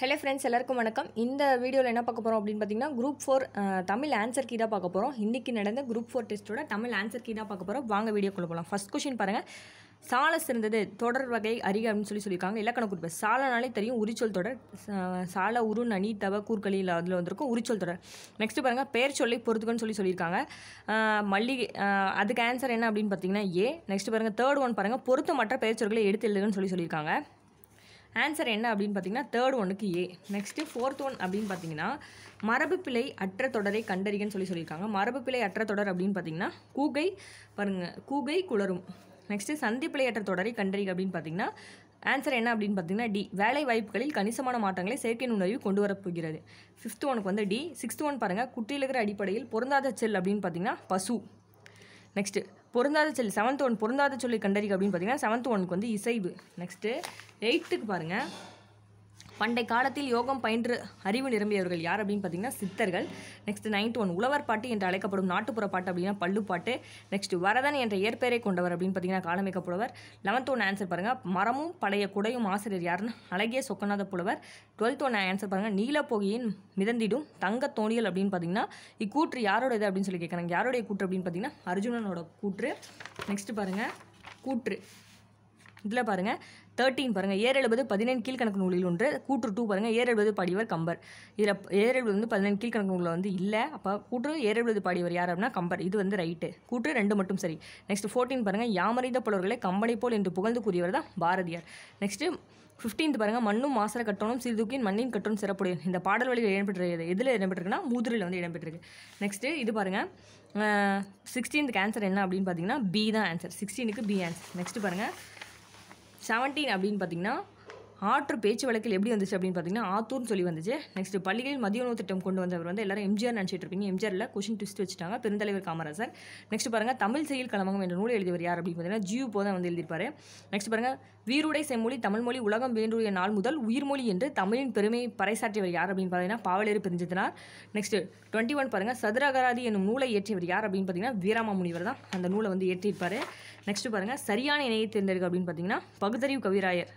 hello friends எல்லாருக்கும் வணக்கம் இந்த வீடியோவில் என்ன பார்க்க போகிறோம் அப்படின்னு பார்த்தீங்கன்னா group four Tamil answer key தான் பார்க்க போகிறோம் இன்றைக்கி நடந்த குரூப் ஃபோர் டெஸ்ட்டோட தமிழ் ஆன்சர் கீ தான் பார்க்க போகிறோம் வாங்க வீடியோக்குள்ளே போகலாம் ஃபஸ்ட் கொஷின் பாருங்கள் சாலை சிறந்தது தொடர் வகை அறிக அப்படின்னு சொல்லி சொல்லியிருக்காங்க இலக்கண குறிப்பு சாலனாலே தெரியும் உரிச்சொல் தொடர் சாலை உரு நனி தவ கூர்களில் அதில் வந்திருக்கும் உரிச்சொல் தொடர் நெக்ஸ்ட் பாருங்கள் பெயர் சொல்லை பொறுத்துக்கன்னு சொல்லி சொல்லியிருக்காங்க மல்லிகை அதுக்கு ஆன்சர் என்ன அப்படின்னு பார்த்தீங்கன்னா ஏ நெக்ஸ்ட் பாருங்கள் தேர்ட் ஒன் பாருங்கள் பொருத்தமற்ற பெயர் சொற்களை எடுத்து எழுதுன்னு சொல்லி சொல்லியிருக்காங்க ஆன்சர் என்ன அப்படின்னு பார்த்தீங்கன்னா தேர்ட் ஒனுக்கு ஏ நெக்ஸ்ட்டு ஃபோர்த் ஒன் அப்படின்னு பார்த்தீங்கன்னா மரபு பிழை அற்ற தொடரை கண்டறிகன்னு சொல்லி சொல்லியிருக்காங்க மரபு பிழை அற்ற தொடர் அப்படின்னு பார்த்தீங்கன்னா கூகை பாருங்கள் கூகை குளரும் நெக்ஸ்ட்டு சந்தி பிழையற்ற தொடரை கண்டறிக அப்படின்னு பார்த்தீங்கன்னா ஆன்சர் என்ன அப்படின்னு பார்த்தீங்கன்னா டி வேலை வாய்ப்புகளில் கணிசமான மாற்றங்களை செயற்கை நுண்ணறிவு கொண்டு வரப்போகிறது ஃபிஃப்த் ஒனுக்கு வந்து டி சிக்ஸ்த் ஒன் பாருங்கள் இருக்கிற அடிப்படையில் பொருந்தாத செல் அப்படின்னு பார்த்தீங்கன்னா பசு நெக்ஸ்ட்டு பொருந்தாத சொல்லி செவன்த் ஒன் பொருந்தாத சொல்லி கண்டறிக்க அப்படின்னு பார்த்தீங்கன்னா செவன்த் ஒனுக்கு வந்து இசைவு நெக்ஸ்ட்டு எயித்துக்கு பாருங்கள் பண்டை காலத்தில் யோகம் பயின்று அறிவு நிரம்பியவர்கள் யார் அப்படின்னு பார்த்தீங்கன்னா சித்தர்கள் நெக்ஸ்ட் நைன்த் ஒன் உழவர் பாட்டு என்று அழைக்கப்படும் நாட்டுப்புற பாட்டு அப்படின்னா பள்ளுப்பாட்டு நெக்ஸ்ட் வரதன் என்ற இயற்பெயரை கொண்டவர் அப்படின்னு பார்த்தீங்கன்னா காலமிக்க புலவர் லெவன்த் ஒன் ஆன்சர் பாருங்கள் மரமும் பழைய குடையும் ஆசிரியர் யாருன்னு அழகிய சொக்கநாத புலவர் டுவெல்த் ஒன் ஆன்சர் பாருங்கள் நீலப்போகியின் மிதந்திடும் தங்க தோணியல் அப்படின்னு பார்த்தீங்கன்னா இக்கூற்று யாரோடது அப்படின்னு சொல்லி கேட்குறாங்க யாருடைய கூற்று அப்படின்னு பார்த்தீங்கன்னா அர்ஜுனனோட கூற்று நெக்ஸ்ட் பாருங்கள் கூற்று இதில் பாருங்கள் தேர்ட்டீன் பாருங்கள் ஏறெழுபது பதினேழு கீழ்கணக்கு நூலில் ஒன்று கூற்று டூ பாருங்கள் ஏறெழுபது படிவர் கம்பர் இதில் ஏறெழுபது வந்து பதினேழு கீழ்கணக்கு நூலில் வந்து இல்லை அப்போ கூற்று ஏறெழுபது பாடியவர் யார் அப்படின்னா கம்பர் இது வந்து ரைட்டு கூற்று ரெண்டு மட்டும் சரி நெக்ஸ்ட் ஃபோர்டீன் பாருங்கள் யாமறிந்த புலவர்களை கம்பனை போல் என்று புகழ்ந்து கூறியவர் தான் பாரதியார் நெக்ஸ்ட்டு ஃபிஃப்டீன்த் பாருங்கள் மண்ணும் மாசர கட்டணும் சிறுதுக்கின் மண்ணின் கட்டணும் சிறப்புடைய இந்த பாடல் வழியில் இடம்பெற்றிருக்கிறது எதில் இடம்பெற்றிருக்குன்னா மூதுரில் வந்து இடம்பெற்றிருக்கு நெக்ஸ்ட்டு இது பாருங்கள் சிக்ஸ்டீன்த் ஆன்சர் என்ன அப்படின்னு பார்த்தீங்கன்னா பி தான் ஆன்சர் சிக்ஸ்டீனுக்கு பி ஆன்சர் நெக்ஸ்ட்டு பாருங்கள் செவன்டீன் அப்படின்னு பார்த்தீங்கன்னா ஆற்று பேச்சு வழக்கில் எப்படி வந்துச்சு அப்படின்னு பார்த்தீங்கன்னா ஆத்தூர்னு சொல்லி வந்துச்சு நெக்ஸ்ட் பள்ளிகளில் மதிய உணவு திட்டம் கொண்டு வந்தவர் வந்து எல்லாரும் எம்ஜிஆர் நினச்சிட்டு இருப்பீங்க எம்ஜிஆரில் கொஷின் ட்விஸ்ட் வச்சுட்டாங்க பெருந்தலைவர் காமராஜர் நெக்ஸ்ட் பாருங்கள் தமிழ் செயல் கலமகம் என்ற நூலை எழுதியவர் யார் அப்படின்னு பார்த்தீங்கன்னா ஜியூ போதான் வந்து எழுதியிருப்பாரு நெக்ஸ்ட் பாருங்கள் வீருடை செம்மொழி தமிழ் மொழி உலகம் வேண்டிய நாள் முதல் உயிர்மொழி என்று தமிழின் பெருமையை பறைசாற்றியவர் யார் அப்படின்னு பார்த்தீங்கன்னா Pavalareru Perunchithiranar next twenty one பாருங்க சதுரகராதி என்னும் நூலை ஏற்றியவர் யார் அப்படின்னு பார்த்தீங்கன்னா வீராமாமுனிவர் தான் அந்த நூலை வந்து ஏற்றியிருப்பாரு நெக்ஸ்ட் பாருங்கள் சரியான இணையை தேர்ந்தெடுக்க அப்படின்னு பார்த்தீங்கன்னா பகுதறிவு கவிராயர்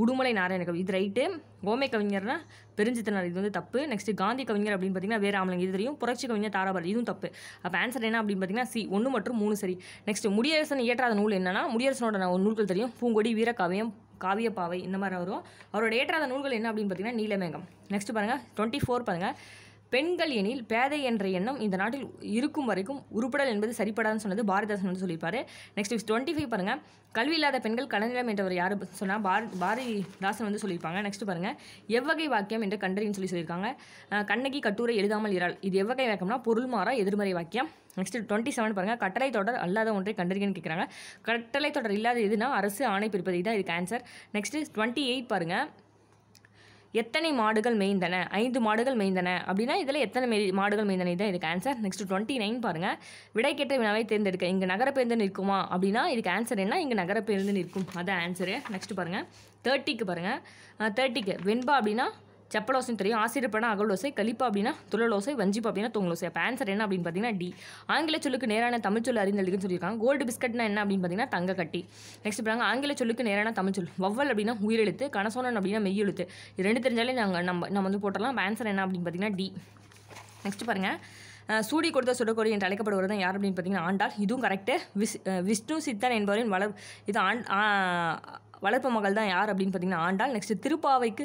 உடுமலை நாராயண கவி இது ரைட்டு கோமை கவிஞர்னா பெருஞ்சித்தனார் இது வந்து தப்பு நெக்ஸ்ட் காந்தி கவிஞர் அப்படின்னு பார்த்தீங்கன்னா வேறு ஆமலங்க இது தெரியும் புரட்சி கவிஞர் தாராபாரதி இதுவும் தப்பு அப்போ ஆன்சர் என்ன அப்படின்னு பார்த்தீங்கன்னா சி ஒன்று மற்றும் மூணு சரி நெக்ஸ்ட் முடியரசன் இயற்றாத நூல் என்னன்னா முடியரசனோட நூல்கள் தெரியும் பூங்கொடி வீரகாவியம் காவியப்பாவை இந்த மாதிரி வரும் அவரோட ஏற்றாத நூல்கள் என்ன அப்படின்னு பார்த்தீங்கன்னா நீலமேகம் நெக்ஸ்ட் பாருங்கள் டுவெண்ட்டி ஃபோர் பாருங்கள் பெண்கள் எனில் பேதை என்ற எண்ணம் இந்த நாட்டில் இருக்கும் வரைக்கும் உருப்படல் என்பது சரிப்படாதுன்னு சொன்னது பாரதிதாசன் வந்து சொல்லியிருப்பார் நெக்ஸ்ட் டுவெண்ட்டி ஃபைவ் பாருங்கள் கல்வி இல்லாத பெண்கள் கலநிலம் என்றவர் யார் சொன்னால் பாரதி பாரதிதாசன் வந்து சொல்லியிருப்பாங்க நெக்ஸ்ட் பாருங்கள் எவ்வகை வாக்கியம் என்று கண்டறின்னு சொல்லி சொல்லியிருக்காங்க கண்ணகி கட்டுரை எழுதாமல் இறால் இது எவ்வகை வாக்கியம்னா பொருள் மாறா எதிர்மறை வாக்கியம் நெக்ஸ்ட் டுவெண்ட்டி செவன் பாருங்கள் கட்டளை தொடர் அல்லாத ஒன்றை கண்டறிங்கன்னு கேட்குறாங்க கட்டளை தொடர் இல்லாத எதுனா அரசு ஆணை பிரிப்பது இதுதான் இதுக்கு ஆன்சர் நெக்ஸ்ட்டு டுவெண்ட்டி எயிட் பாருங்கள் எத்தனை மாடுகள் மேய்ந்தன ஐந்து மாடுகள் மேய்ந்தன அப்படின்னா இதில் எத்தனை மே மாடுகள் மேய்ந்தன இதான் இதுக்கு ஆன்சர் நெக்ஸ்ட் டுவெண்ட்டி நைன் பாருங்கள் விடை கேட்ட வினாவை தேர்ந்தெடுக்க இங்கே நகரப்பேருந்து நிற்குமா அப்படின்னா இதுக்கு ஆன்சர் என்ன இங்கே நகரப்பேருந்து நிற்கும் அதான் ஆன்சரு நெக்ஸ்ட் பாருங்கள் தேர்ட்டிக்கு பாருங்கள் தேர்ட்டிக்கு வெண்பா அப்படின்னா செப்பலோசையும் தெரியும் ஆசிரியப்படனா அகலோசை கலிப்பா அப்படின்னா துளலோசை வஞ்சிப்பா அப்படின்னா தொங்கலோசை அப்போ ஆன்சர் என்ன அப்படின்னு பார்த்தீங்கன்னா டி ஆங்கில சொல்லுக்கு நேரான தமிழ் சொல் அறிந்தளிக்குன்னு சொல்லியிருக்காங்க கோல்டு பிஸ்கட்னா என்ன அப்படின்னு பார்த்தீங்கன்னா தங்க கட்டி நெக்ஸ்ட் பாருங்க ஆங்கில சொல்லுக்கு நேரான தமிழ் சொல் வவ்வல் அப்படின்னா உயிரெழுத்து கனசோனன் அப்படின்னா மெய்யெழுத்து இது ரெண்டு தெரிஞ்சாலே நாங்கள் நம்ம நம்ம வந்து போட்டலாம் ஆன்சர் என்ன அப்படின்னு பார்த்தீங்கன்னா டி நெக்ஸ்ட் பாருங்கள் சூடி கொடுத்த சுடக்கோடி என்று அழைக்கப்படுவது யார் அப்படின்னு பார்த்தீங்கன்னா ஆண்டாள் இதுவும் கரெக்டு விஸ் விஷ்ணு சித்தன் என்பவரின் வளர் இது ஆண் வளர்ப்பு மகள் தான் யார் அப்படின்னு பார்த்தீங்கன்னா ஆண்டாள் நெக்ஸ்ட் திருப்பாவைக்கு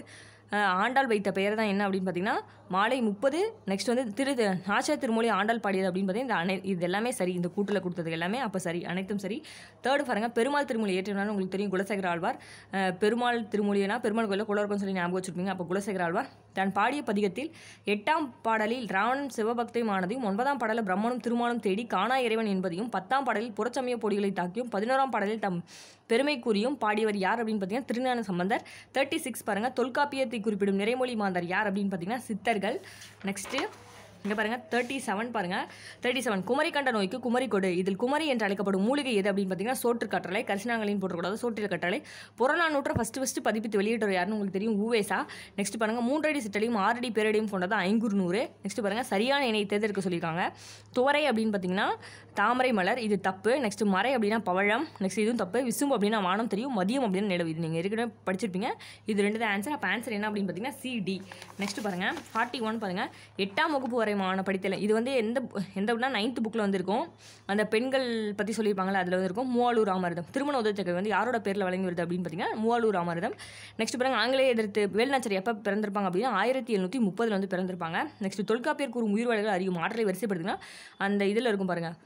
ஆண்டாள் வைத்த பெயர் தான் என்ன அப்படின்னு பார்த்தீங்கன்னா மாலை முப்பது நெக்ஸ்ட் வந்து திரு ஆச்சார திருமொழி ஆண்டாள் பாடியது அப்படின்னு பார்த்தீங்கன்னா இந்த அனை இது எல்லாமே சரி இந்த கூட்டில் கொடுத்தது எல்லாமே அப்போ சரி அனைத்தும் சரி தேர்டு பாருங்கள் பெருமாள் திருமொழி ஏற்றினாலும் உங்களுக்கு தெரியும் குலசேகர ஆழ்வார் பெருமாள் திருமொழியனா பெருமாள் கோயிலில் குளோர்கம்னு சொல்லி ஞாபகம் வச்சுருப்பீங்க அப்போ குலசேகர ஆழ்வார் தான் பாடிய பதிகத்தில் எட்டாம் பாடலில் ராவணன் ஆனதையும் ஒன்பதாம் பாடலில் பிரம்மனும் திருமாலும் தேடி காணா இறைவன் என்பதையும் பத்தாம் பாடலில் புறச்சமய பொடிகளை தாக்கியும் பதினோராம் பாடலில் தம் பெருமைக்குரியும் பாடியவர் யார் அப்படின்னு பார்த்தீங்கன்னா திருஞான சம்பந்தர் தேர்ட்டி சிக்ஸ் பாருங்கள் தொல்காப்பியத்தை குறிப்பிடும் நிறைமொழி மாந்தர் யார் அப்படின்னு பார்த்தீங்கன்னா சித்தர்கள் நெக்ஸ்ட்டு இங்கே பாருங்கள் தேர்ட்டி செவன் பாருங்கள் தேர்ட்டி செவன் குமரி கண்ட நோய்க்கு குமரி கொடு இதில் குமரி என்று அழைக்கப்படும் மூலிகை எது அப்படின்னு பார்த்தீங்கன்னா சோற்று கற்றலை கரிசனாங்கலின் போட்டக்கூடாது சோற்றில் கட்டளை புறநானூற்றை ஃபஸ்ட்டு ஃபஸ்ட்டு பதிப்பித்து வெளியிட்டவர் யாருன்னு உங்களுக்கு தெரியும் ஊவேசா நெக்ஸ்ட் பாருங்கள் மூன்றடி சிட்டலையும் ஆறடி பேரடியும் கொண்டது ஐங்கூர் நூறு நெக்ஸ்ட் பாருங்கள் சரியான இணையை தேர்ந்தெடுக்க சொல்லியிருக்காங்க துவரை அப்படின்னு பார்த்தீங்கன்னா தாமரை மலர் இது தப்பு நெக்ஸ்ட் மறை அப்படின்னா பவழம் நெக்ஸ்ட் இதுவும் தப்பு விசும்பு அப்படின்னா வானம் தெரியும் மதியம் அப்படின்னு நிலவு இது நீங்கள் இருக்கிற படிச்சிருப்பீங்க இது ரெண்டு தான் ஆன்சர் அப்போ ஆன்சர் என்ன அப்படின்னு பார்த்தீங்கன்னா சிடி நெக்ஸ்ட் பாருங்கள் ஃபார்ட்டி ஒன் பாருங்கள் எட்டாம் வகுப்பு வரைமான படித்தல இது வந்து எந்த எந்த அப்படின்னா நைன்த்து புக்கில் வந்திருக்கும் அந்த பெண்கள் பற்றி சொல்லியிருப்பாங்களே அதில் இருக்கும் மூவாலூர் ராமரதம் திருமண உதவித்தொகை வந்து யாரோட பேரில் வழங்கி வருது அப்படின்னு பார்த்தீங்கன்னா மூவாலூர் அமரதம் நெக்ஸ்ட் பிறகு ஆங்கிலேய எதிர்த்து வேல்நாச்சர் எப்போ பிறந்திருப்பாங்க அப்படின்னா ஆயிரத்தி எழுநூற்றி முப்பதில் வந்து பிறந்திருப்பாங்க நெக்ஸ்ட் தொல்காப்பியர் கூறும் உயிர்வாளிகள் அதிகம் ஆற்றலை வரிசைப்படுத்தினா அந்த இதில் இருக்கும் பாருங்கள்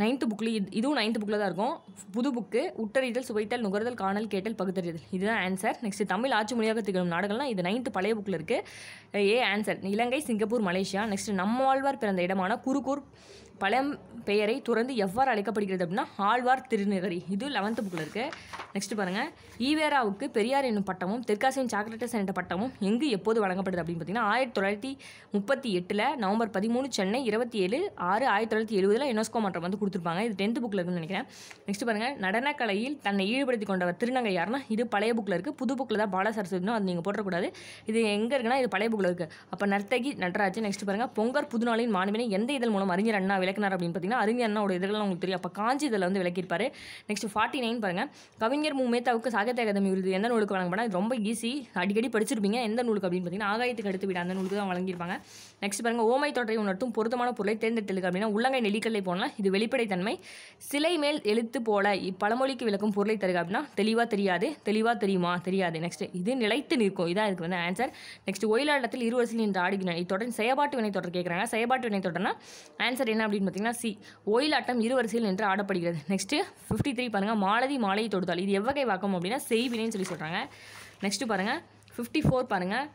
நைன்த்து புக்லேயும் இதுவும் நைன்த்து புக்கில் தான் இருக்கும் புது புக்கு உட்டறிதல் சுவைத்தல் நுகர்தல் காணல் கேட்டல் பகுத்தறிதல் இதுதான் ஆன்சர் நெக்ஸ்ட் தமிழ் ஆட்சி மொழியாக திகழும் நாடுகள்லாம் இது நைன்த்து பழைய புக்கில் இருக்குது A answer Ilangai Singapore Malaysia next Nammalvar பிறந்த இடமான குறுகூர் பழம் பெயரை துறந்து எவ்வாறு அழைக்கப்படுகிறது அப்படின்னா ஆழ்வார் திருநகரி இது லெவன்த்து புக்கில் இருக்குது நெக்ஸ்ட் பாருங்கள் ஈவேராவுக்கு பெரியார் என்னும் பட்டமும் தெற்காசியின் சாக்ரட்டஸ் என்ற பட்டமும் எங்கு எப்போது வழங்கப்படுது அப்படின்னு பார்த்தீங்கன்னா ஆயிரத்தி தொள்ளாயிரத்தி முப்பத்தி எட்டில் நவம்பர் பதிமூணு சென்னை இருபத்தி ஏழு ஆறு ஆயிரத்தி தொள்ளாயிரத்தி எழுபதில் யுனெஸ்கோ மன்றம் வந்து கொடுத்துருப்பாங்க இது டென்த் புக்கில் இருக்குன்னு நினைக்கிறேன் நெக்ஸ்ட் பாருங்கள் நடனக்கலையில் தன்னை ஈடுபடுத்தி கொண்டவர் திருநங்கை யாருன்னா இது பழைய புக்கில் இருக்குது புது புக்கில் தான் பால அது நீங்கள் போட்டக்கூடாது இது எங்கே இருக்குன்னா இது பழைய புக்கில் இருக்குது அப்போ நர்த்தகி நடராஜ் நெக்ஸ்ட் பாருங்கள் பொங்கர் புதுநாளின் மாணவினை எந்த இதழ் மூலம் அறிஞர் அண்ணாவே விளக்குனார் அப்படின்னு பார்த்தீங்கன்னா அறிஞர் அண்ணாவோட இதெல்லாம் உங்களுக்கு தெரியும் அப்போ காஞ்சி இதில் வந்து விளக்கியிருப்பார் நெக்ஸ்ட் ஃபார்ட்டி நைன் பாருங்கள் கவிஞர் மு மேத்தாவுக்கு சாகித்ய அகாதமி விருது எந்த நூலுக்கு வழங்கப்படா இது ரொம்ப ஈஸி அடிக்கடி படிச்சிருப்பீங்க எந்த நூலுக்கு அப்படின்னு பார்த்தீங்கன்னா ஆகாயத்துக்கு அடுத்து விட அந்த நூலுக்கு தான் வழங்கியிருப்பாங்க நெக்ஸ்ட் பாருங்கள் ஓமை தொற்றை உணர்த்தும் பொருத்தமான பொருளை தேர்ந்தெடுத்தலுக்கு அப்படின்னா உள்ளங்கை நெல்லிக்கல்லை போனால் இது வெளிப்படைத்தன்மை சிலை மேல் எழுத்து போல பழமொழிக்கு விளக்கும் பொருளை தருக அப்படின்னா தெளிவாக தெரியாது தெளிவாக தெரியுமா தெரியாது நெக்ஸ்ட் இது நிலைத்து நிற்கும் இதான் இதுக்கு வந்து ஆன்சர் நெக்ஸ்ட் ஒயிலாட்டத்தில் இருவரிசையில் நின்று ஆடுகிறார் இத்துடன் செயல்பாட்டு வினை தொடர் கேட்குறாங்க செயல்பாட்டு வினை தொடர்னா ஆன்சர் என்ன அப்படின்னு பார்த்தீங்கன்னா சி ஒயிலாட்டம் இரு வரிசையில் நின்று ஆடப்படுகிறது நெக்ஸ்ட்டு ஃபிஃப்டி த்ரீ பாருங்கள் மாலதி மாலை தொடுதல் இது எவ்வகை வாக்கம் அப்படின்னா செய்வினைன்னு சொல்லி சொல்கிறாங்க நெக்ஸ்ட்டு பாருங்கள் ஃபிஃப்டி ஃபோர் பாருங்கள்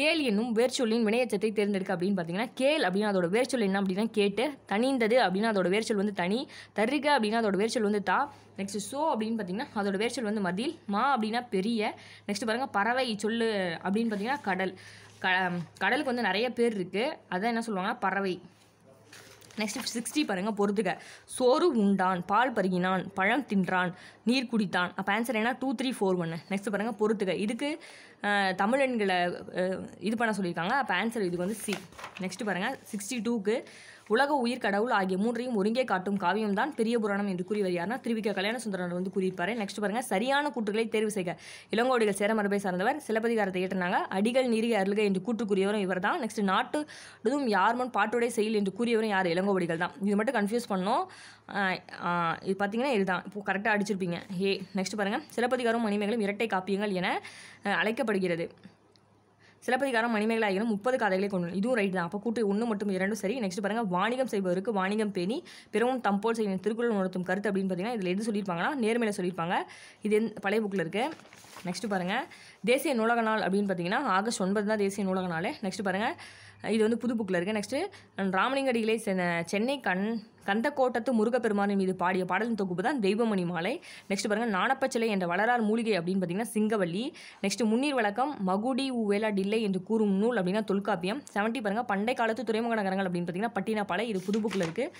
கேள் என்னும் வேர்ச்சொல்லின் வினையச்சத்தை தேர்ந்தெடுக்க அப்படின்னு பார்த்தீங்கன்னா கேள் அப்படின்னா அதோட வேர்ச்சொல் என்ன அப்படின்னா கேட்டு தனிந்தது அப்படின்னா அதோட வேர்ச்சொல் வந்து தனி தருக அப்படின்னா அதோட வேர்ச்சொல் வந்து தா நெக்ஸ்ட் சோ அப்படின்னு பார்த்தீங்கன்னா அதோட வேர்ச்சொல் வந்து மதில் மா அப்படின்னா பெரிய நெக்ஸ்ட் பாருங்கள் பறவை சொல்லு அப்படின்னு பார்த்தீங்கன்னா கடல் க கடலுக்கு வந்து நிறைய பேர் இருக்குது அதான் என்ன சொல்லுவாங்கன்னா பறவை நெக்ஸ்ட் சிக்ஸ்டி பாருங்கள் பொறுத்துக்க சோறு உண்டான் பால் பருகினான் பழம் தின்றான் நீர் குடித்தான் அப்போ ஆன்சர் என்ன டூ த்ரீ ஃபோர் ஒன்று நெக்ஸ்ட் பாருங்கள் பொறுத்துக்க இதுக்கு தமிழன்களை இது பண்ண சொல்லியிருக்காங்க அப்போ ஆன்சர் இதுக்கு வந்து சி நெக்ஸ்ட் பாருங்கள் சிக்ஸ்டி டூக்கு உலக உயிர் கடவுள் ஆகிய மூன்றையும் ஒருங்கே காட்டும் காவியம் தான் பெரிய புராணம் என்று கூறியவர் திருவிக்க கல்யாண சுந்தரன் வந்து கூறியிருப்பார் நெக்ஸ்ட் பாருங்க சரியான கூற்றுகளை தேர்வு செய்க இளங்கோடிகள் சேரமரபை சார்ந்தவர் சிலப்பதிகாரத்தை ஏற்றினாங்க அடிகள் நீரிகை அருள்க என்று கூற்று கூறியவரும் இவர் தான் நெக்ஸ்ட் நாட்டு யார் முன் பாட்டுடைய செயல் என்று கூறியவரும் யார் இளங்கோடிகள் தான் இது மட்டும் கன்ஃபியூஸ் பண்ணோம் இது பார்த்தீங்கன்னா இதுதான் இப்போ கரெக்டாக அடிச்சிருப்பீங்க ஏ நெக்ஸ்ட் பாருங்கள் சிலப்பதிகாரம் மணிமேகலும் இரட்டை காப்பியங்கள் என அழைக்கப்படுகிறது சிலப்பதிகாரம் மணிமேகலாயிரம் முப்பது கதைகளை கொண்டு இதுவும் ரைட் தான் அப்போ கூட்டு ஒன்று மட்டும் இரண்டும் சரி நெக்ஸ்ட் பாருங்கள் வாணிகம் செய்பவருக்கு வாணிகம் பேணி பிறவும் தம்போல் செய்யும் திருக்குறள் உணர்த்தும் கருத்து அப்படின்னு பார்த்தீங்கன்னா இதில் எது சொல்லியிருப்பாங்கன்னா நேர்மையில சொல்லியிருப்பாங்க இது பழைய புக்கில் இருக்குது நெக்ஸ்ட் பாருங்கள் தேசிய நூலக நாள் அப்படின்னு பார்த்தீங்கன்னா ஆகஸ்ட் ஒன்பது தான் தேசிய நூலக நாள் நெக்ஸ்ட் பாருங்கள் இது வந்து புது புக்கில் இருக்குது நெக்ஸ்ட்டு ராமலிங்கடிகளை சென்னை கண் கந்தக்கோட்டத்து முருகப்பெருமானின் மீது பாடிய பாடலின் தொகுப்பு தான் தெய்வமணி மாலை நெக்ஸ்ட் பாருங்கள் நாணப்பச்சிலை என்ற வளரார் மூலிகை அப்படின்னு பார்த்தீங்கன்னா சிங்கவல்லி நெக்ஸ்ட் முன்னீர் வழக்கம் மகுடி உவேலா டில்லை என்று கூறும் நூல் அப்படின்னா தொல்காப்பியம் செவன்ட்டி பாருங்கள் பண்டை காலத்து துறைமுக நகரங்கள் அப்படின்னு பார்த்தீங்கன்னா பாலை இது புது இருக்குது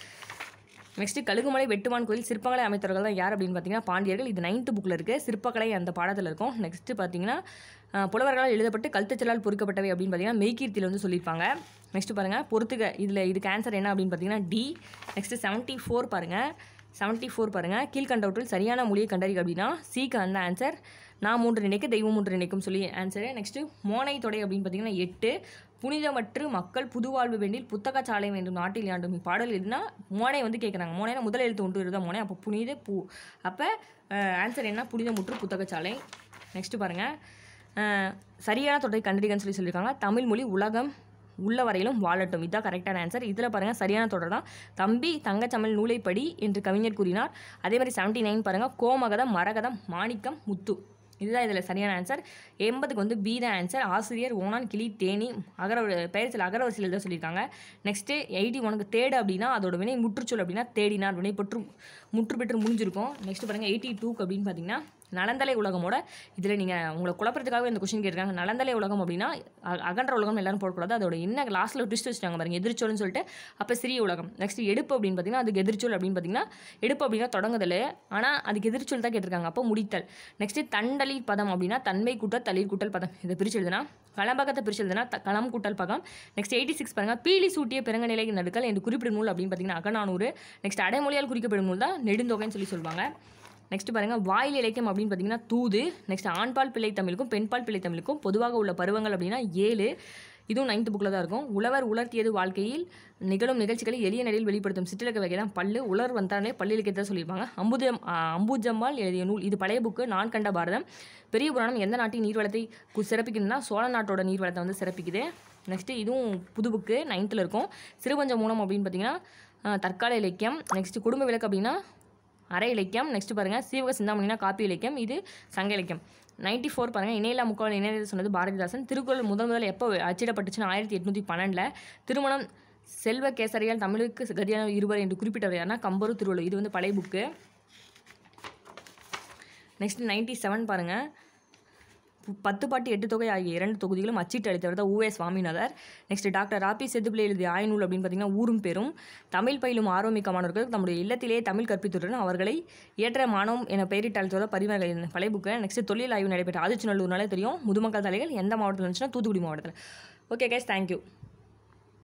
நெக்ஸ்ட் கழுகுமலை வெட்டுமான் கோயில் சிற்பங்களை அமைத்தவர்கள் தான் யார் அப்படின்னு பார்த்தீங்கன்னா பாண்டியர்கள் இது நைன்த்து புக்கில் இருக்குது சிற்பக்கலை அந்த பாடத்தில் இருக்கும் நெக்ஸ்ட் பார்த்தீங்கன்னா புலவர்களால் எழுதப்பட்டு கழுத்துச்சலால் பொறுக்கப்பட்டவை அப்படின்னு பார்த்தீங்கன்னா மெய்கீர்த்தியில் வந்து சொல்லியிருப்பாங்க நெக்ஸ்ட்டு பாருங்கள் பொறுத்துக்க இதில் இதுக்கு ஆன்சர் என்ன அப்படின்னு பார்த்தீங்கன்னா டி நெக்ஸ்ட்டு செவன்ட்டி ஃபோர் பாருங்கள் செவன்ட்டி ஃபோர் பாருங்கள் கீழ்கண்டவற்றில் சரியான மொழியை கண்டறிக அப்படின்னா சீக்கு அந்த ஆன்சர் நான் மூன்று நினைக்க தெய்வம் மூன்று நினைக்கும் சொல்லி ஆன்சரு நெக்ஸ்ட்டு மோனை தொடை அப்படின்னு பார்த்தீங்கன்னா எட்டு புனிதமற்று மக்கள் புதுவாழ்வு வேண்டில் சாலை வேண்டும் நாட்டில் ஆண்டும் பாடல் எதுனா மோனை வந்து கேட்குறாங்க மோனை முதல் எழுத்து ஒன்று இருந்தால் மோனை அப்போ புனித பூ அப்போ ஆன்சர் என்ன புனிதமுற்று புத்தகச்சாலை நெக்ஸ்ட்டு பாருங்கள் சரியான தொடரை கண்டறிகன்னு சொல்லி சொல்லியிருக்காங்க தமிழ்மொழி உலகம் உள்ள வரையிலும் வாழட்டும் இதுதான் கரெக்டான ஆன்சர் இதில் பாருங்கள் சரியான தொடர் தான் தம்பி தங்கச்சமிழ் நூலைப்படி என்று கவிஞர் கூறினார் அதே மாதிரி செவன்ட்டி நைன் பாருங்கள் கோமகதம் மரகதம் மாணிக்கம் முத்து இதுதான் இதில் சரியான ஆன்சர் எண்பதுக்கு வந்து பி தான் ஆன்சர் ஆசிரியர் ஓனான் கிளி தேனி அகர பெயர்ச்சல் அகரவரிசையில் தான் சொல்லியிருக்காங்க நெக்ஸ்ட்டு எயிட்டி ஒனுக்கு தேடு அப்படின்னா அதோட வினை முற்றுச்சொல் அப்படின்னா தேடினார் வினை பெற்று முற்று பெற்று முடிஞ்சிருக்கும் நெக்ஸ்ட்டு பாருங்கள் எயிட்டி டூக்கு அப்படின்னு பார்த்தீங்கன்னா நலந்தலை உலகமோட இதில் நீங்கள் உங்களை குழப்பறதுக்காகவே இந்த கொஸ்டின் கேட்டிருக்காங்க நலந்தலை உலகம் அப்படின்னா அகன்ற உலகம் எல்லாரும் போடக்கூடாது அதோட என்ன லாஸ்ட்டில் ட்விஸ்ட் வச்சுட்டாங்க பாருங்கள் எதிர்ச்சோல்னு சொல்லிட்டு அப்போ சிறிய உலகம் நெக்ஸ்ட் எடுப்பு அப்படின்னு பார்த்தீங்கன்னா அதுக்கு எதிர்ச்சொல் அப்படின்னு பார்த்தீங்கன்னா எடுப்பு அப்படின்னா தொடங்குதல் ஆனால் அதுக்கு எதிர்ச்சொல் தான் கேட்டிருக்காங்க அப்போ முடித்தல் நெக்ஸ்ட்டு தண்டலி பதம் அப்படின்னா தன்மை கூட்டல் தளிர் கூட்டல் பதம் இதை பிரிச்சு எழுதுனா களம்பகத்தை பிரிச்சு எழுதுனா களம் கூட்டல் பகம் நெக்ஸ்ட் எயிட்டி சிக்ஸ் பாருங்கள் பீலி சூட்டிய நிலை நடுக்கல் என்று குறிப்பிடும் நூல் அப்படின்னு பார்த்தீங்கன்னா அகநானூறு நெக்ஸ்ட் அடைமொழியால் குறிக்கப்படும் நூல் தான் நெடுந்தொகைன்னு சொல்லி சொல்லுவாங்க நெக்ஸ்ட் பாருங்கள் வாயில் இலக்கியம் அப்படின்னு பார்த்தீங்கன்னா தூது நெக்ஸ்ட் ஆண்பால் பிள்ளை தமிழுக்கும் பெண்பால் பிள்ளை தமிழுக்கும் பொதுவாக உள்ள பருவங்கள் அப்படின்னா ஏழு இதுவும் நைன்த் புக்கில் தான் இருக்கும் உழவர் உலர்த்தியது வாழ்க்கையில் நிகழும் நிகழ்ச்சிகளை எளிய நிலையில் வெளிப்படுத்தும் சிற்றிலக்க வகை தான் பல்லு உலர் வந்தாலே பள்ளி இலக்கியத்தை சொல்லியிருப்பாங்க அம்புஜம் அம்புஜம்மாள் எழுதிய நூல் இது பழைய புக்கு நான் கண்ட பாரதம் பெரிய புராணம் எந்த நாட்டின் நீர்வளத்தை சிறப்பிக்கணும்னா சோழ நாட்டோட நீர்வளத்தை வந்து சிறப்பிக்குது நெக்ஸ்ட்டு இதுவும் புது புக்கு நைன்த்தில் இருக்கும் சிறுபஞ்ச மூலம் அப்படின்னு பார்த்தீங்கன்னா தற்கால இலக்கியம் நெக்ஸ்ட் குடும்ப விளக்கு அப்படின்னா அரை இலக்கியம் நெக்ஸ்ட் பாருங்கள் சீவக சிந்தாமணினா காப்பி இலக்கியம் இது சங்க இலக்கியம் நைன்டி ஃபோர் பாருங்கள் இணையிலா முக்கால் இணையதை சொன்னது பாரதிதாசன் திருக்குறள் முதல் முதல் எப்போ அச்சிடப்பட்டுச்சுன்னா ஆயிரத்தி எட்நூற்றி பன்னெண்டில் திருமணம் செல்வ கேசரியால் தமிழுக்கு கதியான இருவர் என்று குறிப்பிட்டவர் யாருன்னா கம்பரு திருவள்ளுவர் இது வந்து பழைய புக்கு நெக்ஸ்ட் நைன்டி செவன் பாருங்கள் பத்து பாட்டு எட்டு தொகை ஆகிய இரண்டு தொகுதிகளும் அச்சிட்டு அளித்தவர் தான் ஊவே சுவாமிநாதர் நெக்ஸ்ட் டாக்டர் ராபி செதுப்பிள்ளை எழுதிய ஆய்நூல் அப்படின்னு பார்த்தீங்கன்னா ஊரும் பெரும் தமிழ் பயிலும் ஆரோமிக்க மாணவர்கள் நம்முடைய இல்லத்திலேயே தமிழ் கற்பித்துடன் அவர்களை ஏற்ற மாணவம் என பெயரிட்டு அளித்தவர் பரிமலை பழைப்புக்கு நெக்ஸ்ட் தொழில் ஆய்வு நடைபெற்ற ஆதிச்சநல்லூர்னாலே தெரியும் முதுமக்கள் தலைகள் எந்த மாவட்டத்தில் இருந்துச்சுன்னா தூத்துக்குடி மாவட்டத்தில் ஓகே கேஸ் தேங்க்யூ